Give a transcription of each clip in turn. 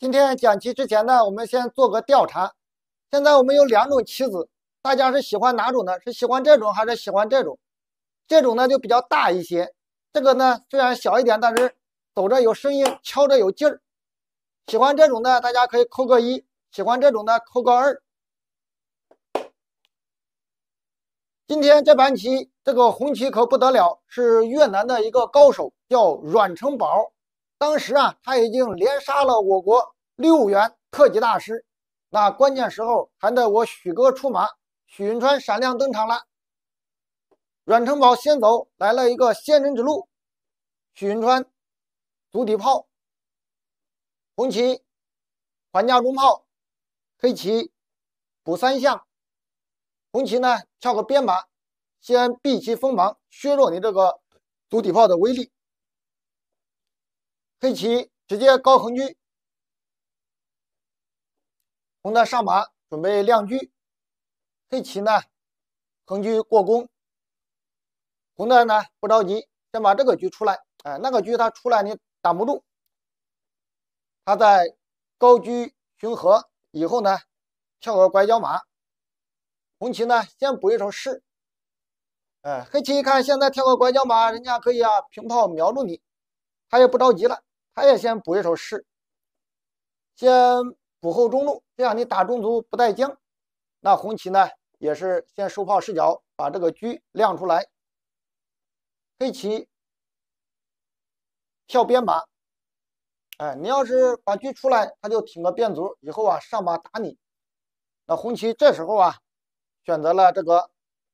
今天讲棋之前呢，我们先做个调查。现在我们有两种棋子，大家是喜欢哪种呢？是喜欢这种还是喜欢这种？这种呢就比较大一些，这个呢虽然小一点，但是走着有声音，敲着有劲儿。喜欢这种的大家可以扣个一，喜欢这种的扣个二。今天这盘棋，这个红棋可不得了，是越南的一个高手，叫阮成宝。当时啊，他已经连杀了我国六员特级大师，那关键时候还得我许哥出马，许云川闪亮登场了。阮成宝先走，来了一个仙人指路，许云川足底炮，红旗还家中炮，黑棋补三象，红旗呢跳个边马，先避其锋芒，削弱你这个足底炮的威力。黑棋直接高横车，红的上马准备亮车，黑棋呢横车过宫，红的呢不着急，先把这个车出来。哎，那个车它出来你挡不住，他在高车巡河以后呢，跳个拐角马，红棋呢先补一手士。哎，黑棋一看现在跳个拐角马，人家可以啊平炮瞄住你，他也不着急了。他也先补一手士，先补后中路，这样你打中卒不带将。那红棋呢，也是先收炮视角，把这个车亮出来。黑棋跳边马，哎，你要是把车出来，他就挺个边卒，以后啊上马打你。那红棋这时候啊，选择了这个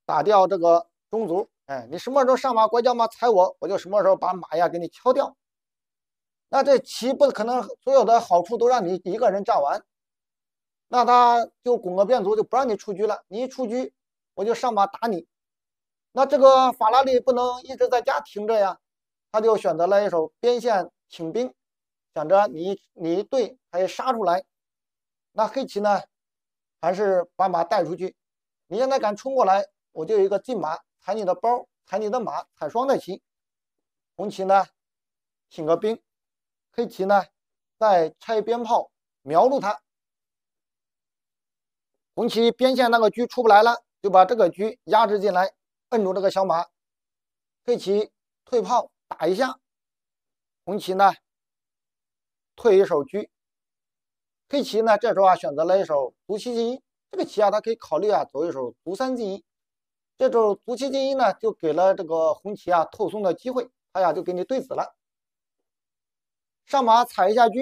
打掉这个中卒，哎，你什么时候上马拐角马踩我，我就什么时候把马呀给你敲掉。那这棋不可能所有的好处都让你一个人占完，那他就拱个边卒就不让你出车了。你一出车，我就上马打你。那这个法拉利不能一直在家停着呀，他就选择了一手边线请兵，想着你你一队他也杀出来，那黑棋呢还是把马带出去。你现在敢冲过来，我就一个进马踩你的包，踩你的马，踩双的棋。红旗呢请个兵。黑棋呢，再拆边炮，瞄住他。红旗边线那个车出不来了，就把这个车压制进来，摁住这个小马。黑棋退炮打一下，红旗呢，退一手车。黑棋呢，这时候啊，选择了一手卒七进一。这个棋啊，它可以考虑啊，走一手卒三进一。这种卒七进一呢，就给了这个红旗啊透松的机会，他呀就给你对子了。上马踩一下车，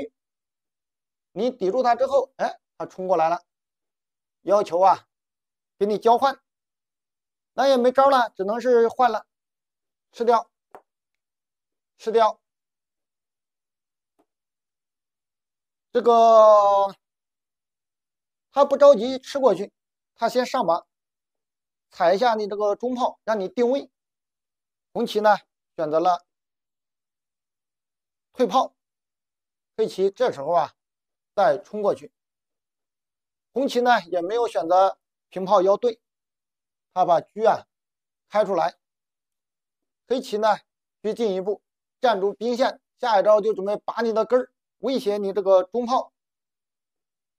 你抵住他之后，哎，他冲过来了，要求啊给你交换，那也没招了，只能是换了，吃掉，吃掉。这个他不着急吃过去，他先上马踩一下你这个中炮，让你定位。红旗呢选择了退炮。黑棋这时候啊，再冲过去，红旗呢也没有选择平炮腰对，他把车啊开出来。黑棋呢，车进一步站住兵线，下一招就准备拔你的根儿，威胁你这个中炮。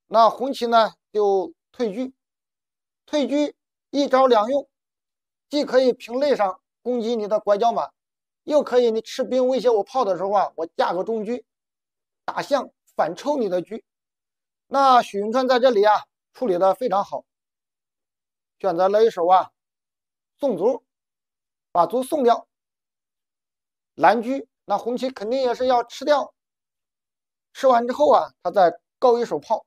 那红旗呢就退车，退车一招两用，既可以平肋上攻击你的拐角马，又可以你吃兵威胁我炮的时候啊，我架个中车。打象反抽你的车，那许云川在这里啊处理的非常好，选择了一手啊送卒，把卒送掉，拦车，那红棋肯定也是要吃掉，吃完之后啊，他再高一手炮，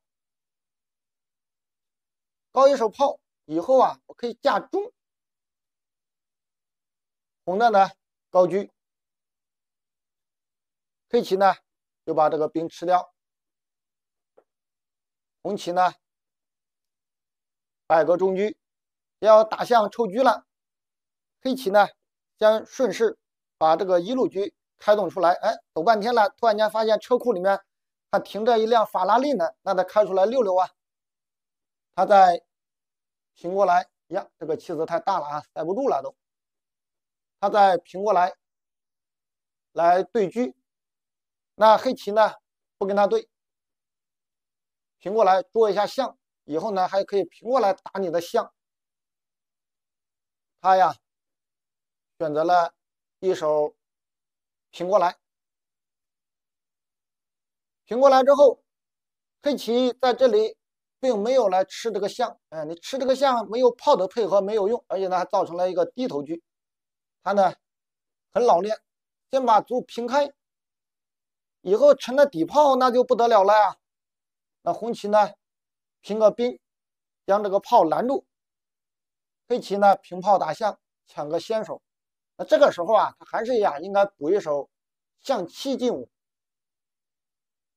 高一手炮以后啊，我可以架中，红的呢高车，黑棋呢。就把这个兵吃掉。红棋呢，摆个中车，要打象抽车了。黑棋呢，先顺势把这个一路车开动出来。哎，走半天了，突然间发现车库里面还停着一辆法拉利呢，那得开出来溜溜啊！他在平过来，呀，这个棋子太大了啊，塞不住了都。他在平过来，来对车。那黑棋呢，不跟他对，平过来捉一下象，以后呢还可以平过来打你的象。他呀，选择了一手平过来。平过来之后，黑棋在这里并没有来吃这个象，哎，你吃这个象没有炮的配合没有用，而且呢还造成了一个低头车。他呢很老练，先把卒平开。以后成了底炮，那就不得了了呀！那红棋呢，平个兵，将这个炮拦住；黑棋呢，平炮打象，抢个先手。那这个时候啊，他还是呀，应该补一手象七进五。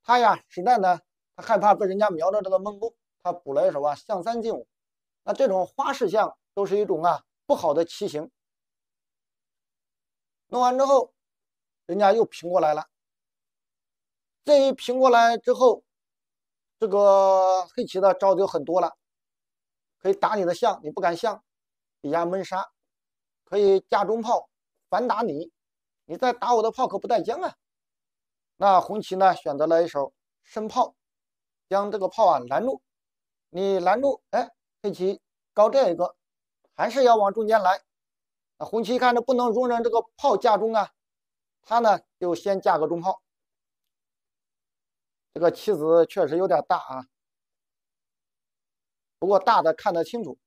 他呀，实战呢，他害怕被人家瞄着这个闷钩，他补了一手啊，象三进五。那这种花式象都是一种啊，不好的棋形。弄完之后，人家又平过来了。这一平过来之后，这个黑棋的招就很多了，可以打你的象，你不敢象，底下闷杀，可以架中炮反打你，你再打我的炮可不带将啊。那红旗呢选择了一手深炮，将这个炮啊拦住，你拦住，哎，黑棋高这一个，还是要往中间来。那红旗一看这不能容忍这个炮架中啊，他呢就先架个中炮。这个棋子确实有点大啊，不过大的看得清楚。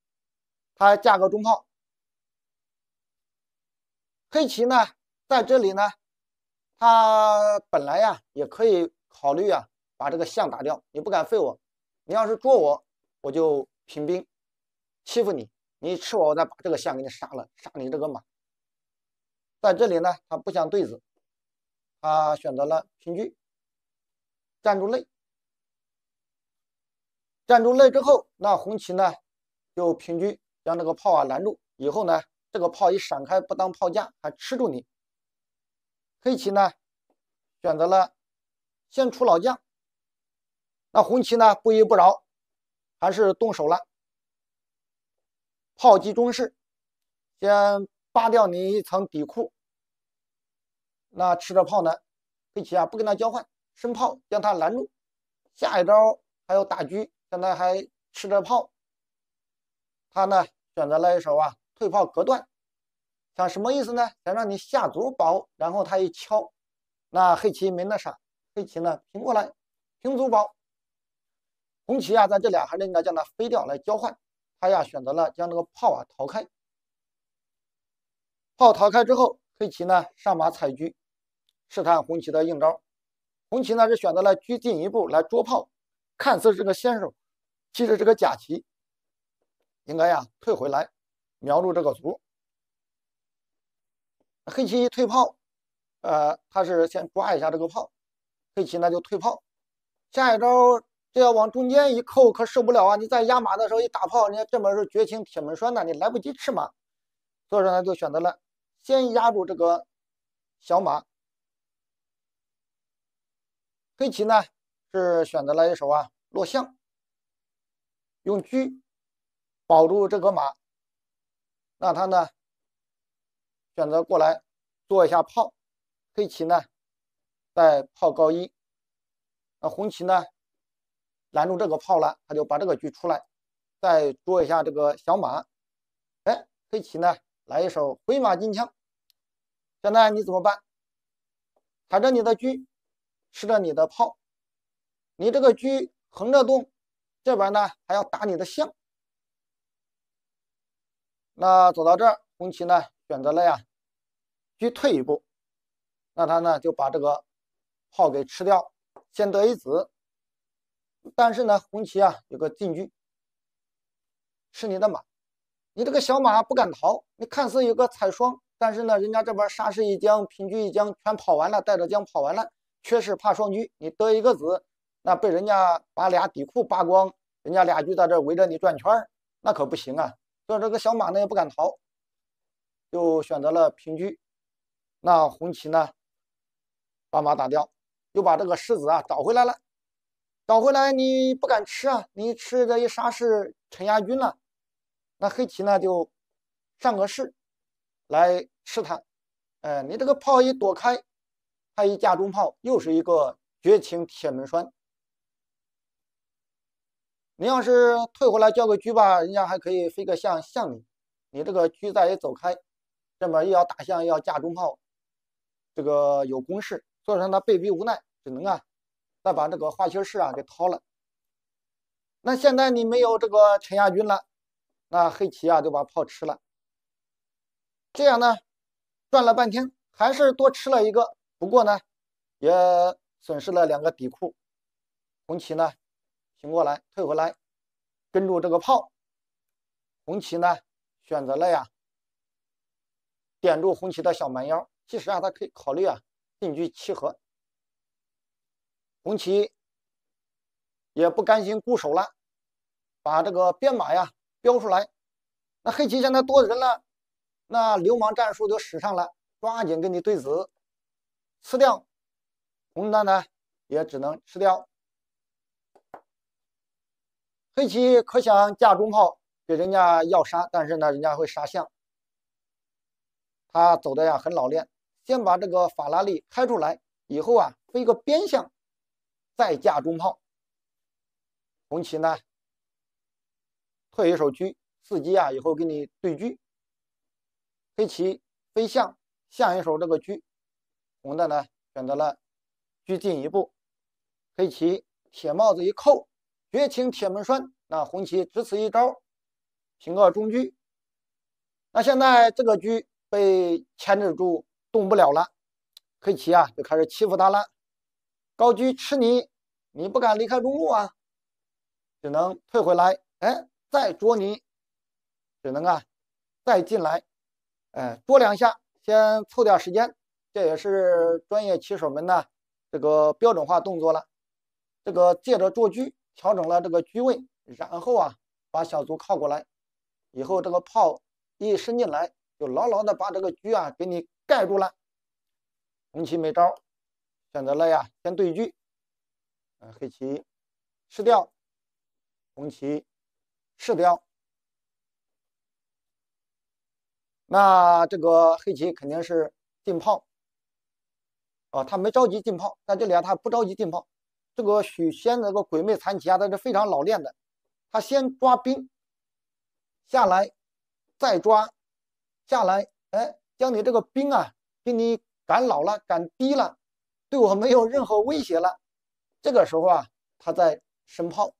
它架个中炮，黑棋呢在这里呢，他本来呀也可以考虑啊把这个象打掉。你不敢废我，你要是捉我，我就平兵欺负你。你吃我，我再把这个象给你杀了，杀你这个马。在这里呢，他不想对子，他选择了平车。站住！肋，站住！肋之后，那红旗呢就平均将这个炮啊拦住，以后呢这个炮一闪开，不当炮架还吃住你。黑棋呢选择了先出老将。那红旗呢不依不饶，还是动手了，炮击中士，先扒掉你一层底裤，那吃着炮呢，黑棋啊不跟他交换。申炮将他拦住，下一招还有打狙，现在还吃着炮。他呢选择了一手啊退炮隔断，想什么意思呢？想让你下足保，然后他一敲，那黑棋没那啥，黑棋呢平过来，平足保。红棋啊在这里还是应该将它飞掉来交换，他呀选择了将这个炮啊逃开。炮逃开之后，黑棋呢上马踩车，试探红棋的硬招。红棋呢是选择了车进一步来捉炮，看似是个先手，其实是个假棋，应该呀退回来，瞄住这个卒。黑棋一退炮，呃，他是先抓一下这个炮，黑棋呢就退炮，下一招这要往中间一扣可受不了啊！你在压马的时候一打炮，人家这边是绝情铁门栓呢，你来不及吃马，所以说呢就选择了先压住这个小马。黑棋呢是选择来一手啊，落象，用车保住这个马，那他呢选择过来做一下炮，黑棋呢再炮高一，那红棋呢拦住这个炮了，他就把这个车出来，再捉一下这个小马，哎，黑棋呢来一手回马金枪，现在你怎么办？踩着你的车。吃着你的炮，你这个车横着动，这边呢还要打你的象。那走到这儿，红旗呢选择了呀，车退一步，那他呢就把这个炮给吃掉，先得一子。但是呢，红旗啊有个禁军，吃你的马，你这个小马不敢逃。你看似有个彩双，但是呢，人家这边杀士一将，平车一将全跑完了，带着将跑完了。缺实怕双居，你得一个子，那被人家把俩底库扒光，人家俩车在这围着你转圈那可不行啊！所以这个小马呢也不敢逃，就选择了平车。那红旗呢，把马打掉，又把这个士子啊找回来了。找回来你不敢吃啊，你吃这一杀是陈亚军了？那黑棋呢就上个士来吃他，哎，你这个炮一躲开。他一架中炮，又是一个绝情铁门栓。你要是退回来交个车吧，人家还可以飞个象象你。你这个车再一走开，这边又要打象，又要架中炮，这个有攻势。所以说他被逼无奈，只能啊，再把这个花心士啊给掏了。那现在你没有这个陈亚军了，那黑棋啊就把炮吃了。这样呢，转了半天还是多吃了一个。不过呢，也损失了两个底库。红旗呢，醒过来，退回来，跟住这个炮。红旗呢，选择了呀，点住红旗的小蛮腰。其实啊，他可以考虑啊，进居七和。红旗也不甘心固守了，把这个编码呀标出来。那黑棋现在多人了，那流氓战术都使上了，抓紧跟你对子。吃掉，红丹呢也只能吃掉。黑棋可想架中炮给人家要杀，但是呢人家会杀象。他走的呀很老练，先把这个法拉利开出来，以后啊飞个边象，再架中炮。红棋呢退一手车，伺机啊以后给你对车。黑棋飞象，象一手这个车。红的呢选择了车进一步，黑棋铁帽子一扣，绝情铁门栓。那红棋只此一招，平个中车。那现在这个车被牵制住，动不了了。黑棋啊就开始欺负他了，高车吃你，你不敢离开中路啊，只能退回来。哎，再捉你，只能啊再进来，哎捉两下，先凑点时间。这也是专业棋手们的这个标准化动作了。这个借着做车调整了这个车位，然后啊把小卒靠过来，以后这个炮一伸进来，就牢牢的把这个车啊给你盖住了。红棋没招，选择了呀先对车，嗯，黑棋吃掉，红棋吃掉。那这个黑棋肯定是进炮。啊，他没着急进炮，但这里啊，他不着急进炮。这个许仙那个鬼魅残棋啊，他是非常老练的。他先抓兵下来，再抓下来，哎，将你这个兵啊，给你赶老了，赶低了，对我没有任何威胁了。这个时候啊，他在升炮。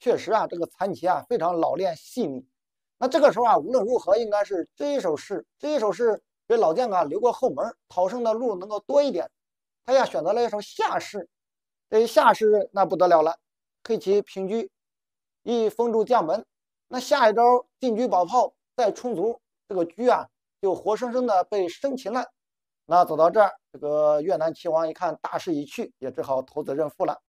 确实啊，这个残棋啊，非常老练细腻。那这个时候啊，无论如何，应该是这一手势，这一手势给老将啊留过后门，逃生的路能够多一点。他呀，选择了一首下士，一下士那不得了了，黑棋平车一封住将门，那下一招进车保炮，再充足这个车啊，就活生生的被生擒了。那走到这儿，这个越南棋王一看大势已去，也只好投子认负了。